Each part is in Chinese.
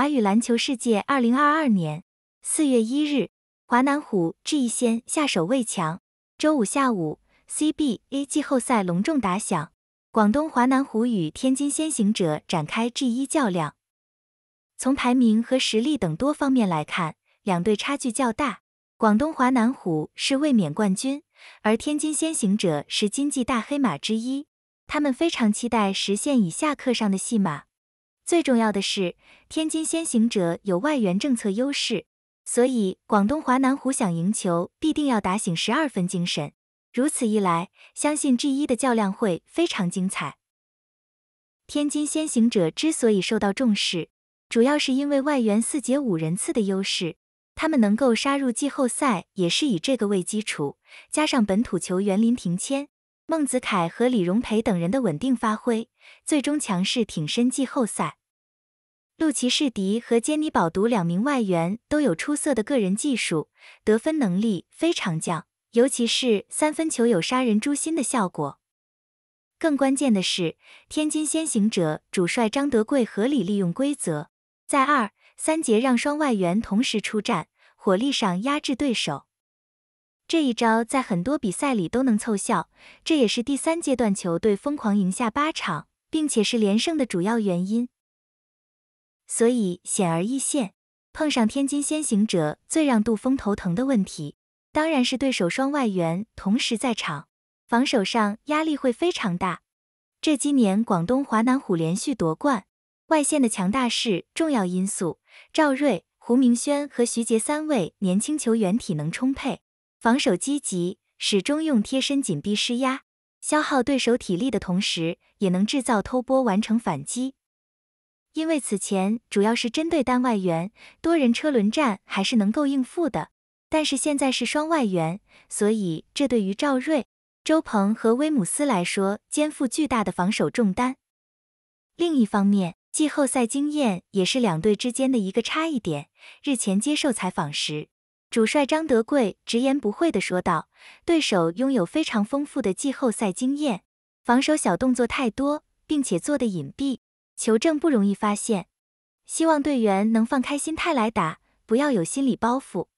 华语篮球世界，二零二二年四月一日，华南虎 G 一先下手为强。周五下午，CBA 季后赛隆重打响，广东华南虎与天津先行者展开 G 一较量。从排名和实力等多方面来看，两队差距较大。广东华南虎是卫冕冠军，而天津先行者是经济大黑马之一，他们非常期待实现以下课上的戏码。最重要的是，天津先行者有外援政策优势，所以广东华南虎想赢球，必定要打醒十二分精神。如此一来，相信 G 一的较量会非常精彩。天津先行者之所以受到重视，主要是因为外援四节五人次的优势，他们能够杀入季后赛也是以这个为基础，加上本土球员林庭谦。孟子凯和李荣培等人的稳定发挥，最终强势挺身季后赛。路奇士迪和坚尼保读两名外援都有出色的个人技术，得分能力非常强，尤其是三分球有杀人诛心的效果。更关键的是，天津先行者主帅张德贵合理利用规则，在二三节让双外援同时出战，火力上压制对手。这一招在很多比赛里都能凑效，这也是第三阶段球队疯狂赢下八场，并且是连胜的主要原因。所以显而易见，碰上天津先行者最让杜峰头疼的问题，当然是对手双外援同时在场，防守上压力会非常大。这今年广东华南虎连续夺冠，外线的强大是重要因素。赵睿、胡明轩和徐杰三位年轻球员体能充沛。防守积极，始终用贴身紧逼施压，消耗对手体力的同时，也能制造偷波完成反击。因为此前主要是针对单外援，多人车轮战还是能够应付的。但是现在是双外援，所以这对于赵睿、周鹏和威姆斯来说，肩负巨大的防守重担。另一方面，季后赛经验也是两队之间的一个差异点。日前接受采访时。主帅张德贵直言不讳地说道：“对手拥有非常丰富的季后赛经验，防守小动作太多，并且做得隐蔽，求证不容易发现。希望队员能放开心态来打，不要有心理包袱。”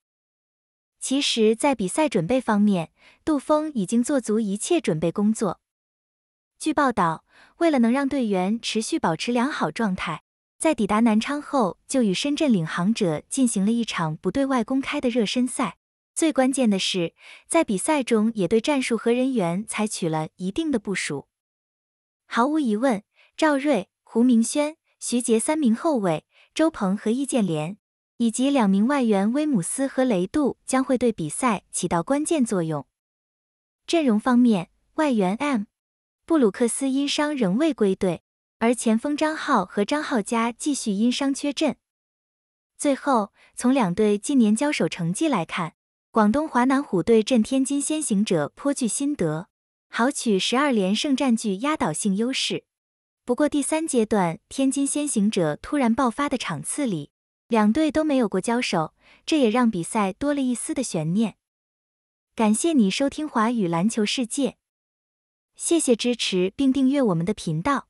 其实，在比赛准备方面，杜峰已经做足一切准备工作。据报道，为了能让队员持续保持良好状态。在抵达南昌后，就与深圳领航者进行了一场不对外公开的热身赛。最关键的是，在比赛中也对战术和人员采取了一定的部署。毫无疑问，赵睿、胡明轩、徐杰三名后卫，周鹏和易建联，以及两名外援威姆斯和雷杜，将会对比赛起到关键作用。阵容方面，外援 M 布鲁克斯因伤仍未归队。而前锋张浩和张浩佳继续因伤缺阵。最后，从两队近年交手成绩来看，广东华南虎对阵天津先行者颇具心得，豪取十二连胜，占据压倒性优势。不过，第三阶段天津先行者突然爆发的场次里，两队都没有过交手，这也让比赛多了一丝的悬念。感谢你收听华语篮球世界，谢谢支持并订阅我们的频道。